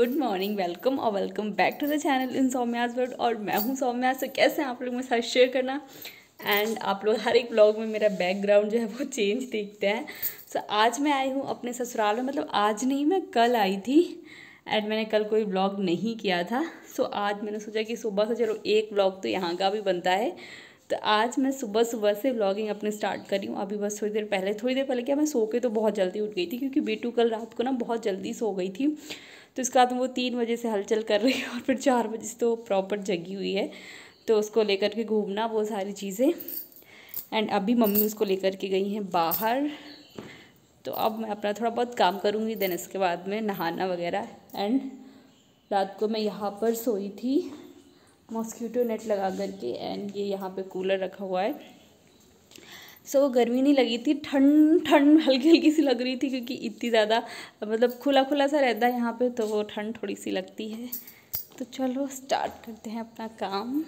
good morning welcome और welcome back to the channel in Saumya's world और मैं हूँ सौम्या से कैसे हैं आप लोग मेरे साथ शेयर करना एंड आप लोग हर एक ब्लॉग में मेरा बैकग्राउंड जो है वो चेंज देखते हैं सो so, आज मैं आई हूँ अपने ससुराल में मतलब आज नहीं मैं कल आई थी एंड मैंने कल कोई ब्लॉग नहीं किया था सो so, आज मैंने सोचा कि सुबह से चलो एक ब्लॉग तो यहाँ का भी बनता है तो आज मैं सुबह सुबह से ब्लॉगिंग अपने स्टार्ट करी हूँ अभी बस थोड़ी देर पहले थोड़ी देर पहले क्या मैं सो के तो बहुत जल्दी उठ गई थी क्योंकि बेटू कल रात को ना बहुत जल्दी सो गई थी तो इसके बाद वो तीन बजे से हलचल कर रही है और फिर चार बजे से तो प्रॉपर जगी हुई है तो उसको लेकर के घूमना वो सारी चीज़ें एंड अभी मम्मी उसको लेकर के गई हैं बाहर तो अब मैं अपना थोड़ा बहुत काम करूँगी देन इसके बाद में नहाना वगैरह एंड रात को मैं यहाँ पर सोई थी मॉस्किटो नेट लगा करके एंड ये यहाँ पे कूलर रखा हुआ है सो गर्मी नहीं लगी थी ठंड ठंड हल्की हल्की सी लग रही थी क्योंकि इतनी ज़्यादा मतलब खुला खुला सा रहता है यहाँ पे तो वो ठंड थोड़ी सी लगती है तो चलो स्टार्ट करते हैं अपना काम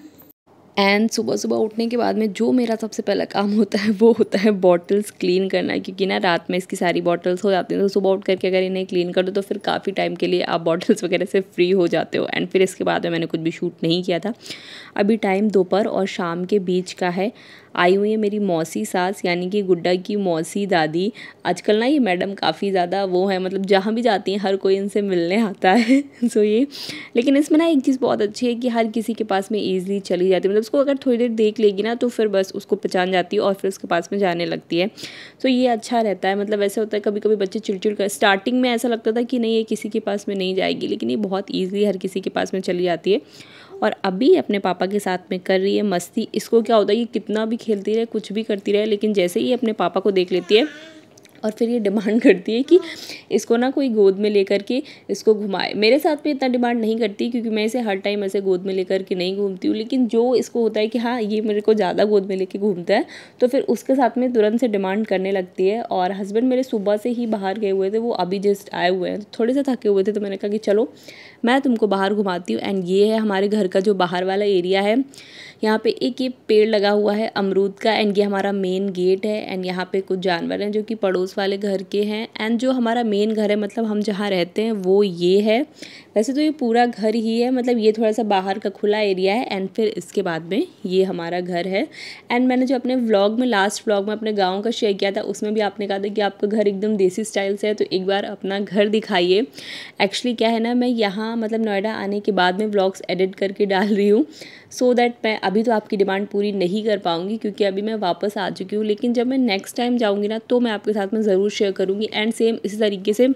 एंड सुबह सुबह उठने के बाद में जो मेरा सबसे पहला काम होता है वो होता है बॉटल्स क्लीन करना क्योंकि ना रात में इसकी सारी बॉटल्स हो जाती हैं तो सुबह उठ करके अगर इन्हें क्लीन कर दो तो फिर काफ़ी टाइम के लिए आप बॉटल्स वगैरह से फ्री हो जाते हो एंड फिर इसके बाद में मैंने कुछ भी शूट नहीं किया था अभी टाइम दोपहर और शाम के बीच का है आई हुई है मेरी मौसी सास यानी कि गुड्डा की मौसी दादी आजकल ना ये मैडम काफ़ी ज़्यादा वो है मतलब जहाँ भी जाती हैं हर कोई इनसे मिलने आता है सो ये लेकिन इसमें ना एक चीज़ बहुत अच्छी है कि हर किसी के पास में ईजिली चली जाती है मतलब उसको अगर थोड़ी देर देख लेगी ना तो फिर बस उसको पहचान जाती है और फिर उसके पास में जाने लगती है सो ये अच्छा रहता है मतलब ऐसा होता है कभी कभी बच्चे चिड़चिड़ कर स्टार्टिंग में ऐसा लगता था कि नहीं ये किसी के पास में नहीं जाएगी लेकिन ये बहुत ईजिली हर किसी के पास में चली जाती है और अभी अपने पापा के साथ में कर रही है मस्ती इसको क्या होता है ये कितना भी खेलती रहे कुछ भी करती रहे लेकिन जैसे ही अपने पापा को देख लेती है और फिर ये डिमांड करती है कि इसको ना कोई गोद में लेकर के इसको घुमाए मेरे साथ में इतना डिमांड नहीं करती क्योंकि मैं इसे हर टाइम ऐसे गोद में लेकर के नहीं घूमती हूँ लेकिन जो इसको होता है कि हाँ ये मेरे को ज़्यादा गोद में लेके घूमता है तो फिर उसके साथ में तुरंत से डिमांड करने लगती है और हस्बैंड मेरे सुबह से ही बाहर गए हुए थे वो अभी जस्ट आए हुए हैं थोड़े से थके हुए थे तो मैंने कहा कि चलो मैं तुमको बाहर घुमाती हूँ एंड ये है हमारे घर का जो बाहर वाला एरिया है यहाँ पे एक ये पेड़ लगा हुआ है अमरूद का एंड ये हमारा मेन गेट है एंड यहाँ पे कुछ जानवर हैं जो कि पड़ोस पड़ोस वाले घर के हैं एंड जो हमारा मेन घर है मतलब हम जहाँ रहते हैं वो ये है वैसे तो ये पूरा घर ही है मतलब ये थोड़ा सा बाहर का खुला एरिया है एंड फिर इसके बाद में ये हमारा घर है एंड मैंने जो अपने व्लॉग में लास्ट व्लॉग में अपने गाँव का शेयर किया था उसमें भी आपने कहा था कि आपका घर एकदम देसी स्टाइल से है तो एक बार अपना घर दिखाइए एक्चुअली क्या है ना मैं यहाँ मतलब नोएडा आने के बाद में व्लॉग्स एडिट करके डाल रही हूँ सो so दैट मैं अभी तो आपकी डिमांड पूरी नहीं कर पाऊँगी क्योंकि अभी मैं वापस आ चुकी हूँ लेकिन जब मैं नेक्स्ट टाइम जाऊँगी ना तो मैं आपके साथ में ज़रूर शेयर करूँगी एंड सेम इसी तरीके से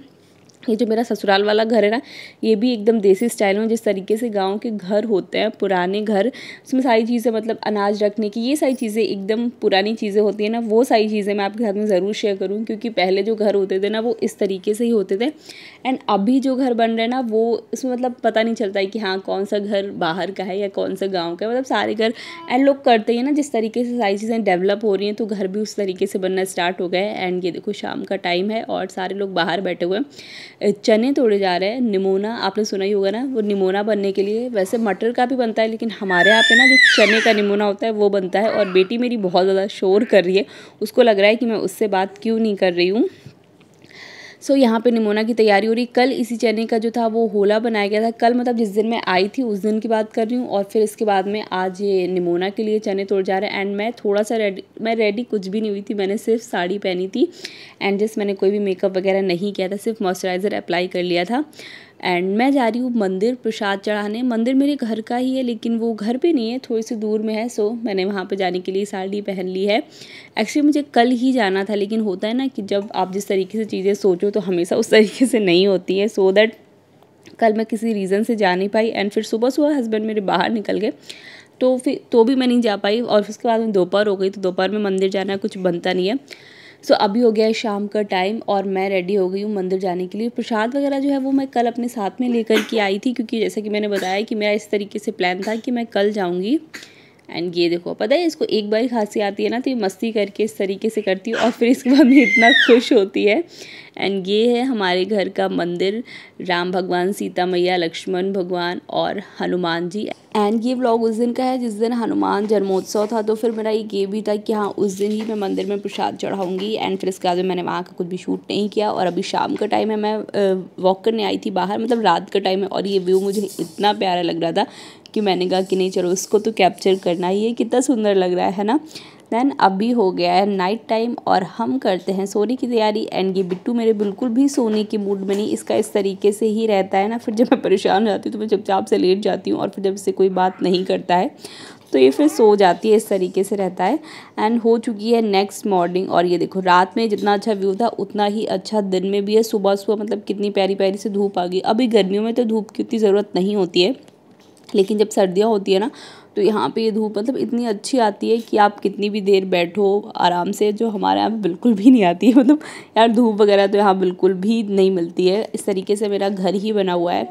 ये जो मेरा ससुराल वाला घर है ना ये भी एकदम देसी स्टाइल में जिस तरीके से गांव के घर होते हैं पुराने घर उसमें सारी चीज़ें मतलब अनाज रखने की ये सारी चीज़ें एकदम पुरानी चीज़ें होती हैं ना वो सारी चीज़ें मैं आपके साथ में ज़रूर शेयर करूँ क्योंकि पहले जो घर होते थे ना वो इस तरीके से ही होते थे एंड अभी जो घर बन रहे हैं ना वो उसमें मतलब पता नहीं चलता है कि हाँ कौन सा घर बाहर का है या कौन सा गाँव का है मतलब सारे घर एंड लोग करते हैं ना जिस तरीके से सारी चीज़ें डेवलप हो रही हैं तो घर भी उस तरीके से बनना स्टार्ट हो गए एंड ये देखो शाम का टाइम है और सारे लोग बाहर बैठे हुए हैं चने तोड़े जा रहे हैं निमोना आपने सुना ही होगा ना वो निमोना बनने के लिए वैसे मटर का भी बनता है लेकिन हमारे यहाँ पे ना जो चने का निमोना होता है वो बनता है और बेटी मेरी बहुत ज़्यादा शोर कर रही है उसको लग रहा है कि मैं उससे बात क्यों नहीं कर रही हूँ सो यहाँ पे निमोना की तैयारी हो रही कल इसी चने का जो था वो होला बनाया गया था कल मतलब जिस दिन मैं आई थी उस दिन की बात कर रही हूँ और फिर इसके बाद में आज ये निमोना के लिए चने तोड़ जा रहे हैं एंड मैं थोड़ा सा रेडी मैं रेडी कुछ भी नहीं हुई थी मैंने सिर्फ साड़ी पहनी थी एंड जस्ट मैंने कोई भी मेकअप वगैरह नहीं किया था सिर्फ मॉइस्चराइज़र अप्लाई कर लिया था एंड मैं जा रही हूँ मंदिर प्रसाद चढ़ाने मंदिर मेरे घर का ही है लेकिन वो घर पे नहीं है थोड़ी सी दूर में है सो मैंने वहाँ पे जाने के लिए साड़ी पहन ली है एक्चुअली मुझे कल ही जाना था लेकिन होता है ना कि जब आप जिस तरीके से चीज़ें सोचो तो हमेशा उस तरीके से नहीं होती है सो so दैट कल मैं किसी रीज़न से जा नहीं पाई एंड फिर सुबह सुबह हस्बैंड मेरे बाहर निकल गए तो फिर तो भी मैं नहीं जा पाई और उसके बाद में दोपहर हो गई तो दोपहर में मंदिर जाना कुछ बनता नहीं है सो अभी हो गया है शाम का टाइम और मैं रेडी हो गई हूँ मंदिर जाने के लिए प्रसाद वगैरह जो है वो मैं कल अपने साथ में लेकर के आई थी क्योंकि जैसा कि मैंने बताया कि मेरा इस तरीके से प्लान था कि मैं कल जाऊँगी एंड ये देखो पता है इसको एक बार खांसी आती है ना तो ये मस्ती करके इस तरीके से करती है और फिर इसके बाद ये इतना खुश होती है एंड ये है हमारे घर का मंदिर राम भगवान सीता मैया लक्ष्मण भगवान और हनुमान जी एंड ये व्लॉग उस दिन का है जिस दिन हनुमान जन्मोत्सव था तो फिर मेरा ये भी था कि हाँ उस दिन ही मैं मंदिर में प्रसाद चढ़ाऊँगी एंड फिर इसके बाद मैंने वहाँ का कुछ भी शूट नहीं किया और अभी शाम का टाइम है मैं वॉक करने आई थी बाहर मतलब रात का टाइम है और ये व्यू मुझे इतना प्यारा लग रहा था कि मैंने कहा कि नहीं चलो इसको तो कैप्चर करना ही है कितना सुंदर लग रहा है ना देन अभी हो गया है नाइट टाइम और हम करते हैं सोने की तैयारी एंड ये बिट्टू मेरे बिल्कुल भी सोने के मूड में नहीं इसका इस तरीके से ही रहता है ना फिर जब मैं परेशान हो जाती हूँ तो मैं चुपचाप से लेट जाती हूँ और फिर जब इससे कोई बात नहीं करता है तो ये फिर सो जाती है इस तरीके से रहता है एंड हो चुकी है नेक्स्ट मॉर्निंग और ये देखो रात में जितना अच्छा व्यू था उतना ही अच्छा दिन में भी है सुबह सुबह मतलब कितनी प्यारी प्यारी से धूप आ गई अभी गर्मियों में तो धूप की उतनी ज़रूरत नहीं होती है लेकिन जब सर्दियाँ होती है ना तो यहाँ पे ये धूप मतलब इतनी अच्छी आती है कि आप कितनी भी देर बैठो आराम से जो हमारे यहाँ बिल्कुल भी नहीं आती है मतलब यार धूप वगैरह तो यहाँ बिल्कुल भी नहीं मिलती है इस तरीके से मेरा घर ही बना हुआ है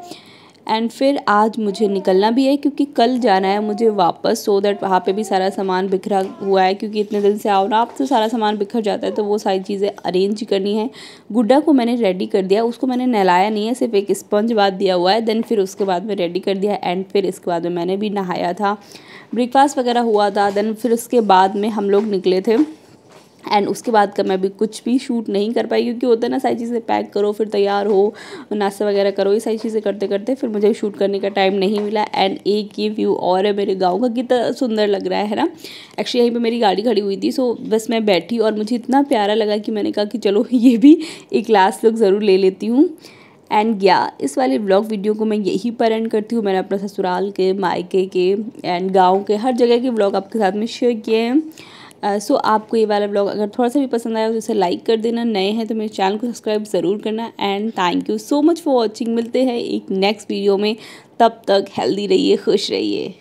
एंड फिर आज मुझे निकलना भी है क्योंकि कल जाना है मुझे वापस सो दैट वहाँ पे भी सारा सामान बिखरा हुआ है क्योंकि इतने दिन से आओ ना आपसे तो सारा सामान बिखर जाता है तो वो सारी चीज़ें अरेंज करनी है गुड्डा को मैंने रेडी कर दिया उसको मैंने नहलाया नहीं है सिर्फ एक स्पंज बाद दिया हुआ है देन फिर उसके बाद में रेडी कर दिया एंड फिर इसके बाद में मैंने भी नहाया था ब्रेकफास्ट वगैरह हुआ था देन फिर उसके बाद में हम लोग निकले थे एंड उसके बाद का मैं भी कुछ भी शूट नहीं कर पाई क्योंकि होता है ना सारी चीज़ें पैक करो फिर तैयार हो नाश्ता वगैरह करो ये सारी चीज़ें करते करते फिर मुझे शूट करने का टाइम नहीं मिला एंड एक ये व्यू और है मेरे गाँव का कितना सुंदर लग रहा है ना एक्चुअली यहीं पर मेरी गाड़ी खड़ी हुई थी सो बस मैं बैठी और मुझे इतना प्यारा लगा कि मैंने कहा कि चलो ये भी एक लास्ट लुक ज़रूर ले लेती हूँ एंड या इस वाले ब्लॉग वीडियो को मैं यही पर एंड करती हूँ मैंने अपने ससुराल के मायके के एंड गाँव के हर जगह के ब्लॉग आपके साथ में शेयर किए हैं सो uh, आपको ये वाला ब्लॉग अगर थोड़ा सा भी पसंद आया तो उसे लाइक कर देना नए हैं तो मेरे चैनल को सब्सक्राइब ज़रूर करना and thank you so much for watching मिलते हैं एक नेक्स्ट वीडियो में तब तक हेल्दी रहिए खुश रहिए